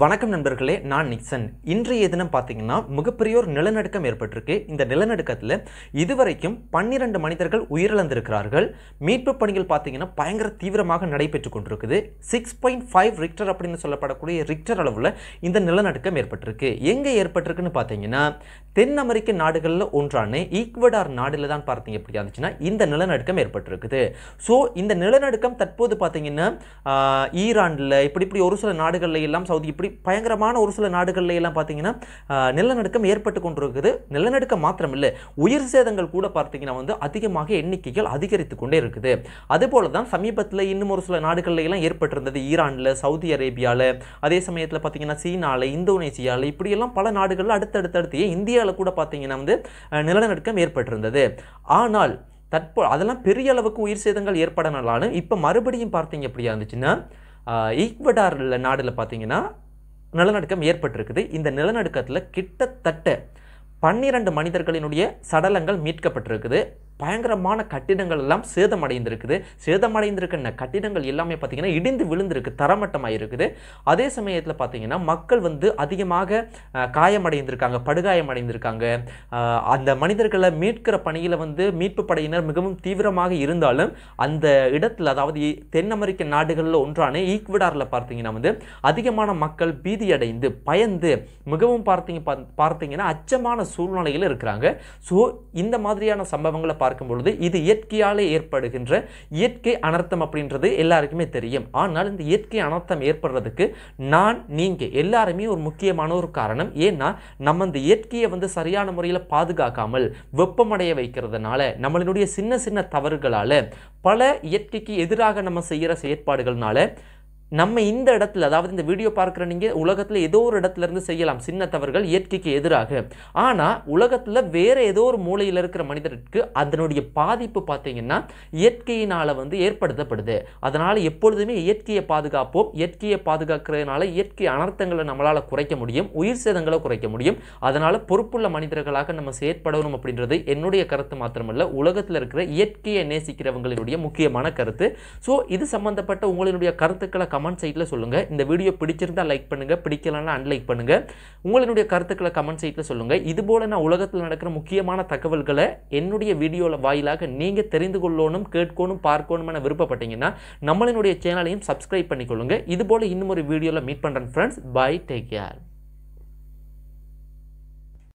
வணக்கம் நண்பர்களே நான் நிக்சன் இன்றைய தினம் பார்த்தீங்கன்னா மிகப்பெரிய ஒரு நிலநடுக்கம் ஏற்பட்டிருக்கு இந்த நிலநடுக்கத்தில் இதுவரைக்கும் பன்னிரண்டு மனிதர்கள் உயிரிழந்திருக்கிறார்கள் மீட்பு பணிகள் பார்த்தீங்கன்னா பயங்கர தீவிரமாக நடைபெற்று கொண்டிருக்குது சிக்ஸ் பாயிண்ட் ஃபைவ் ரிக்டர் அப்படின்னு சொல்லப்படக்கூடிய ரிக்டர் அளவில் இந்த நிலநடுக்கம் ஏற்பட்டிருக்கு எங்கே ஏற்பட்டிருக்குன்னு பார்த்தீங்கன்னா தென் அமெரிக்க நாடுகளில் ஒன்றான ஈக்வடார் நாடில் தான் பார்த்தீங்க எப்படி இருந்துச்சுன்னா இந்த நிலநடுக்கம் ஏற்பட்டிருக்குது ஸோ இந்த நிலநடுக்கம் தற்போது பார்த்தீங்கன்னா ஈரானில் இப்படி இப்படி ஒரு சில நாடுகளில் எல்லாம் சவுதி இப்படி பயங்கரமான ஒரு சில நாடுகள்ல எல்லாம் பார்த்தீங்கன்னா நிலநடுக்கம் ஏற்பட்டு கொண்டிருக்குது நிலநடுக்கம் மாத்திரம் இல்லை உயிர் சேதங்கள் கூட பார்த்தீங்கன்னா வந்து அதிகமாக எண்ணிக்கைகள் அதிகரித்து கொண்டே இருக்குது அதுபோல தான் சமீபத்தில் இன்னும் ஒரு சில நாடுகள்ல எல்லாம் ஏற்பட்டிருந்தது ஈரானில் சவுதி அரேபியாவில் அதே சமயத்தில் பார்த்தீங்கன்னா சீனாவில் இந்தோனேசியாவில் இப்படியெல்லாம் பல நாடுகளில் அடுத்தடுத்தடுத்தையே இந்தியாவில் கூட பார்த்தீங்கன்னா வந்து நிலநடுக்கம் ஏற்பட்டிருந்தது ஆனால் தற்போ அதெல்லாம் பெரிய அளவுக்கு உயிர் சேதங்கள் ஏற்படனாலும் இப்போ மறுபடியும் பார்த்தீங்க அப்படியா இருந்துச்சுன்னா ஈக்வடார் நாடில் பார்த்தீங்கன்னா நிலநடுக்கம் ஏற்பட்டிருக்குது இந்த நிலநடுக்கத்தில் கிட்டத்தட்ட பன்னிரண்டு மனிதர்களினுடைய சடலங்கள் மீட்கப்பட்டிருக்குது பயங்கரமான கட்டிடங்கள் எல்லாம் சேதமடைந்திருக்குது சேதமடைந்திருக்க கட்டிடங்கள் எல்லாமே பார்த்திங்கன்னா இடிந்து விழுந்திருக்கு தரமட்டமாக இருக்குது அதே சமயத்தில் பார்த்திங்கன்னா மக்கள் வந்து அதிகமாக காயமடைந்திருக்காங்க படுகாயமடைந்திருக்காங்க அந்த மனிதர்களை மீட்கிற பணியில் வந்து மீட்பு படையினர் மிகவும் தீவிரமாக இருந்தாலும் அந்த இடத்துல அதாவது தென் அமெரிக்க நாடுகளில் ஒன்றான ஈக்விடாரில் பார்த்தீங்கன்னா வந்து அதிகமான மக்கள் பீதியடைந்து பயந்து மிகவும் பார்த்தீங்க பார்த்தீங்கன்னா அச்சமான சூழ்நிலையில் இருக்கிறாங்க ஸோ இந்த மாதிரியான சம்பவங்களை பார்க்கும் பொழுது இது இயற்கையாலே ஏற்படுகின்ற இயற்கை அனர்த்தம் அப்படின்றது எல்லாருக்குமே தெரியும் ஆனால் இந்த இயற்கை அனர்த்தம் ஏற்படுறதுக்கு நான் நீங்கள் எல்லாருமே ஒரு முக்கியமான ஒரு காரணம் ஏன்னா நம்ம இந்த இயற்கையை வந்து சரியான முறையில் பாதுகாக்காமல் வெப்பமடைய வைக்கிறதுனால நம்மளுடைய சின்ன சின்ன தவறுகளால் பல இயற்கைக்கு எதிராக நம்ம செய்கிற செயற்பாடுகள்னால நம்ம இந்த இடத்துல அதாவது இந்த வீடியோ பார்க்குற நீங்கள் உலகத்தில் ஏதோ ஒரு இடத்துலேருந்து செய்யலாம் சின்ன தவறுகள் இயற்கைக்கு எதிராக ஆனால் உலகத்தில் வேறு ஏதோ ஒரு மூலையில் இருக்கிற மனிதருக்கு அதனுடைய பாதிப்பு பார்த்தீங்கன்னா இயற்கையினால் வந்து ஏற்படுத்தப்படுது அதனால் எப்பொழுதுமே இயற்கையை பாதுகாப்போம் இயற்கையை பாதுகாக்கிறதுனால இயற்கை அனர்த்தங்களை நம்மளால் குறைக்க முடியும் உயிர் சேதங்களை குறைக்க முடியும் அதனால் பொறுப்புள்ள மனிதர்களாக நம்ம செயற்படணும் அப்படின்றது என்னுடைய கருத்து மாத்திரமல்ல உலகத்தில் இருக்கிற இயற்கையை நேசிக்கிறவங்களினுடைய முக்கியமான கருத்து ஸோ இது சம்மந்தப்பட்ட உங்களுடைய கருத்துக்களை கமெண்ட் சைட்டில் சொல்லுங்கள் இந்த வீடியோ பிடிச்சிருந்தால் லைக் பண்ணுங்கள் பிடிக்கலன்னா அன்லைக் பண்ணுங்கள் உங்களுடைய கருத்துக்களை கமெண்ட் சைட்டில் சொல்லுங்கள் இதுபோல் நான் உலகத்தில் நடக்கிற முக்கியமான தகவல்களை என்னுடைய வீடியோவில் வாயிலாக நீங்கள் தெரிந்து கொள்ளணும் கேட்கணும் பார்க்கணும்னு விருப்பப்பட்டீங்கன்னா நம்மளினுடைய சேனலையும் சப்ஸ்கிரைப் பண்ணிக்கொள்ளுங்கள் இதுபோல் இன்னும் ஒரு வீடியோவில் மீட் பண்ணுறேன் ஃப்ரெண்ட்ஸ் பை டேக் கேர்